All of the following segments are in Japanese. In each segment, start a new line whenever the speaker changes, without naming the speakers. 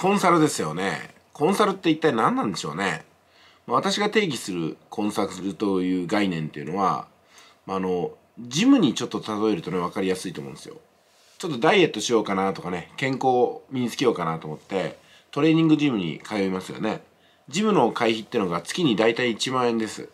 コンサルですよね。コンサルって一体何なんでしょうね。私が定義するコンサルという概念っていうのは、まあ、の、ジムにちょっと例えるとね、分かりやすいと思うんですよ。ちょっとダイエットしようかなとかね、健康を身につけようかなと思って、トレーニングジムに通いますよね。ジムの会費ってのが月に大体1万円です。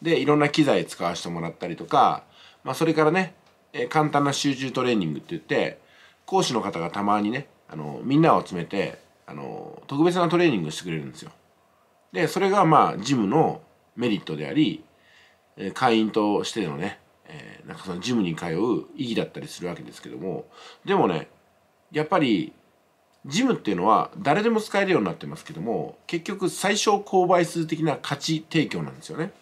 で、いろんな機材使わせてもらったりとか、まあ、それからね、え簡単な集中トレーニングって言って、講師の方がたまにね、あの、みんなを集めて、あの特別なトレーニングしてくれるんですよ。でそれがまあジムのメリットであり会員としてのね、えー、なんかそのジムに通う意義だったりするわけですけどもでもねやっぱりジムっていうのは誰でも使えるようになってますけども結局最小購買数的な価値提供なんですよね。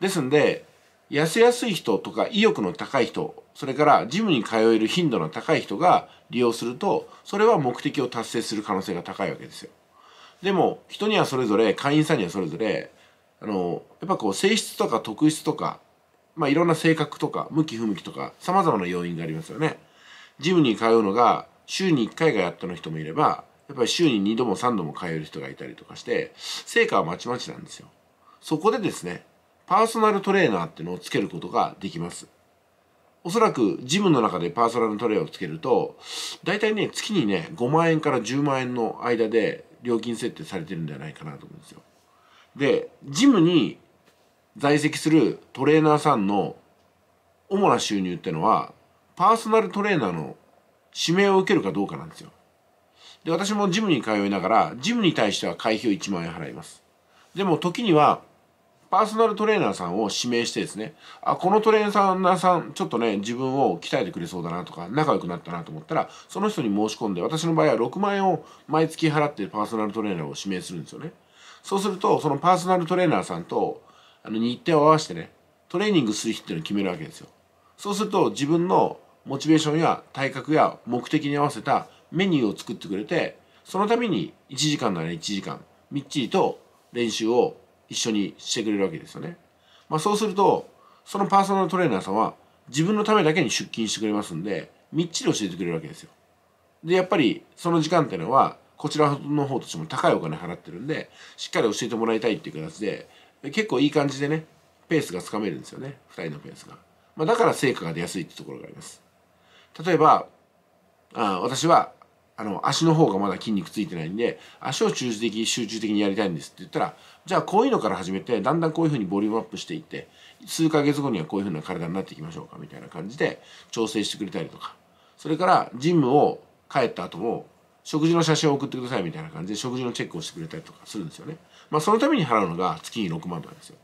ですんで痩せやすい人とか意欲の高い人それからジムに通える頻度の高い人が利用するとそれは目的を達成する可能性が高いわけですよでも人にはそれぞれ会員さんにはそれぞれあのやっぱこう性質とか特質とかまあいろんな性格とか向き不向きとか様々な要因がありますよねジムに通うのが週に1回がやっとの人もいればやっぱり週に2度も3度も通える人がいたりとかして成果はまちまちなんですよそこでですねパーソナルトレーナーっていうのをつけることができます。おそらくジムの中でパーソナルトレーナーをつけると、大体ね、月にね、5万円から10万円の間で料金設定されてるんじゃないかなと思うんですよ。で、ジムに在籍するトレーナーさんの主な収入ってのは、パーソナルトレーナーの指名を受けるかどうかなんですよ。で、私もジムに通いながら、ジムに対しては会費を1万円払います。でも時には、パーソナルトレーナーさんを指名してですねあこのトレーナーさんちょっとね自分を鍛えてくれそうだなとか仲良くなったなと思ったらその人に申し込んで私の場合は6万円を毎月払ってパーソナルトレーナーを指名するんですよねそうするとそのパーソナルトレーナーさんとあの日程を合わせてねトレーニングする日っていうのを決めるわけですよそうすると自分のモチベーションや体格や目的に合わせたメニューを作ってくれてそのために1時間なら1時間みっちりと練習を一緒にしてくれるわけですよね。まあ、そうするとそのパーソナルトレーナーさんは自分のためだけに出勤してくれますんでみっちり教えてくれるわけですよ。でやっぱりその時間っていうのはこちらの方としても高いお金払ってるんでしっかり教えてもらいたいっていう形で結構いい感じでねペースがつかめるんですよね2人のペースが。まあ、だから成果が出やすいってところがあります。例えばあ私はあの足の方がまだ筋肉ついてないんで足を中的集中的にやりたいんですって言ったらじゃあこういうのから始めてだんだんこういうふうにボリュームアップしていって数ヶ月後にはこういうふうな体になっていきましょうかみたいな感じで調整してくれたりとかそれからジムを帰った後も食事の写真を送ってくださいみたいな感じで食事のチェックをしてくれたりとかするんですよね。まあそのために払うのが月に6万なんですよ。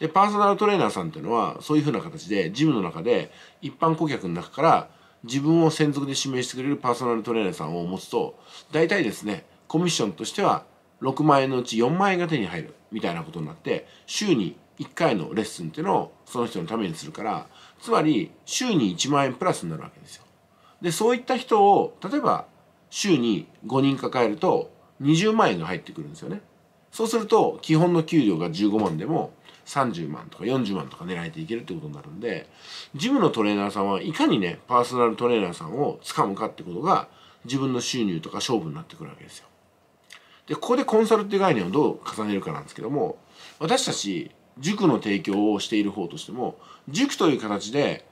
でパーソナルトレーナーさんっていうのはそういうふうな形でジムの中で一般顧客の中から自分を専属で指名してくれるパーソナルトレーナーさんを持つと大体ですねコミッションとしては6万円のうち4万円が手に入るみたいなことになって週に1回のレッスンっていうのをその人のためにするからつまり週に1万円プラスになるわけですよ。でそういった人を例えば週に5人抱えると20万円が入ってくるんですよね。そうすると基本の給料が15万でも30万とか40万とか狙えていけるってことになるんでジムのトレーナーさんはいかにねパーソナルトレーナーさんを掴むかってことが自分の収入とか勝負になってくるわけですよ。でここでコンサルっていう概念をどう重ねるかなんですけども私たち塾の提供をしている方としても塾という形で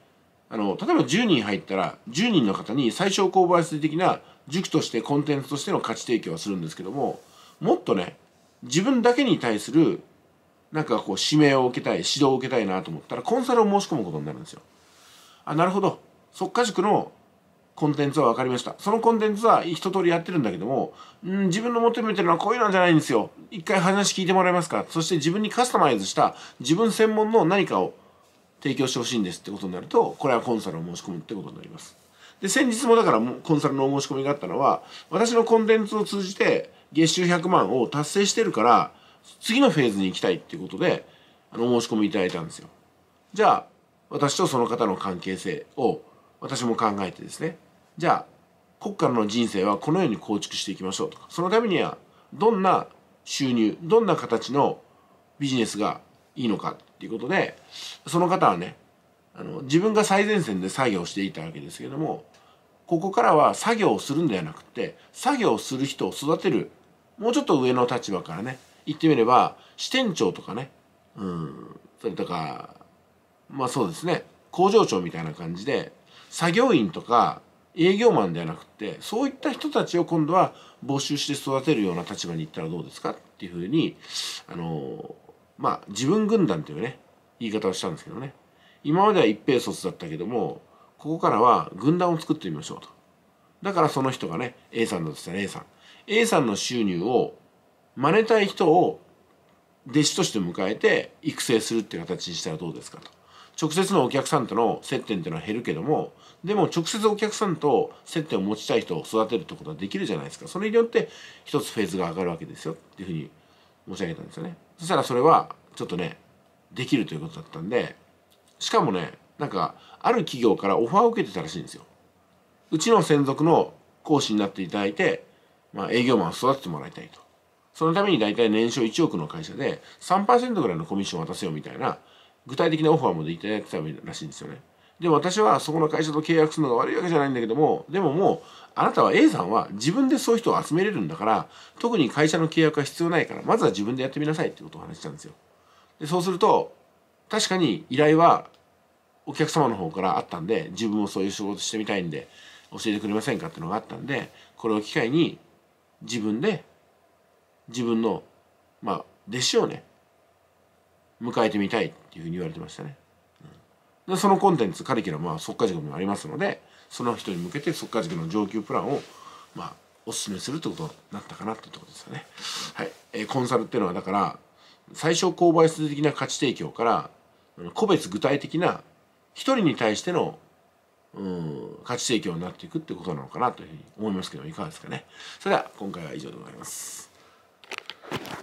あの例えば10人入ったら10人の方に最小公買数的な塾としてコンテンツとしての価値提供はするんですけどももっとね自分だけに対するなんかこう指名を受けたい指導を受けたいなと思ったらコンサルを申し込むことになるんですよ。あなるほど即か塾のコンテンツは分かりましたそのコンテンツは一通りやってるんだけども、うん、自分の求めてるのはこういうのじゃないんですよ一回話聞いてもらえますかそして自分にカスタマイズした自分専門の何かを提供してほしいんですってことになるとこれはコンサルを申し込むってことになります。で先日もだからコンサルの申し込みがあったのは私のコンテンツを通じて月収100万を達成してるから次のフェーズに行きたいっていうことであの申し込みいただいたんですよ。じゃあ私とその方の関係性を私も考えてですねじゃあ国家の人生はこのように構築していきましょうとかそのためにはどんな収入どんな形のビジネスがいいのかっていうことでその方はねあの自分が最前線で作業していたわけですけれどもここからは作業をするんではなくて作業をする人を育てるもうちょっと上の立場からね言ってみれば支店長とかねうんそれとかまあそうですね工場長みたいな感じで作業員とか営業マンではなくてそういった人たちを今度は募集して育てるような立場に行ったらどうですかっていうふうにあのまあ自分軍団というね言い方をしたんですけどね今までは一平卒だったけどもここからは軍団を作ってみましょうとだからその人がね A さんだとしたら A さん A さんの収入を真似たい人を弟子として迎えて育成するって形にしたらどうですかと。直接のお客さんとの接点っていうのは減るけどもでも直接お客さんと接点を持ちたい人を育てるってことはできるじゃないですかそれによって一つフェーズが上がるわけですよっていうふうに申し上げたんですよねそしたらそれはちょっとねできるということだったんでしかもねなんかある企業からオファーを受けてたらしいんですようちの専属の講師になっていただいてまあ、営業マンを育ててもらいたいと。そのために大体年商1億の会社で3%ぐらいのコミッションを渡せよみたいな具体的なオファーもいただいてたらしいんですよね。で、私はそこの会社と契約するのが悪いわけじゃないんだけども、でももう、あなたは A さんは自分でそういう人を集めれるんだから、特に会社の契約は必要ないから、まずは自分でやってみなさいってことを話したんですよ。で、そうすると、確かに依頼はお客様の方からあったんで、自分もそういう仕事してみたいんで、教えてくれませんかっていうのがあったんで、これを機会に自分で自分の、まあ、弟子をね迎えてみたいっていうふうに言われてましたね。でそのコンテンツカリキュラムは速化塾にもありますのでその人に向けて速化塾の上級プランを、まあ、お勧めするってことになったかなってとこですよね。はい、えー、コンサルっていうのはだから最小購買数的な価値提供から個別具体的な一人に対してのうん、価値提供になっていくってことなのかなというふうに思いますけどもいかがですかね。それでは今回は以上でございます。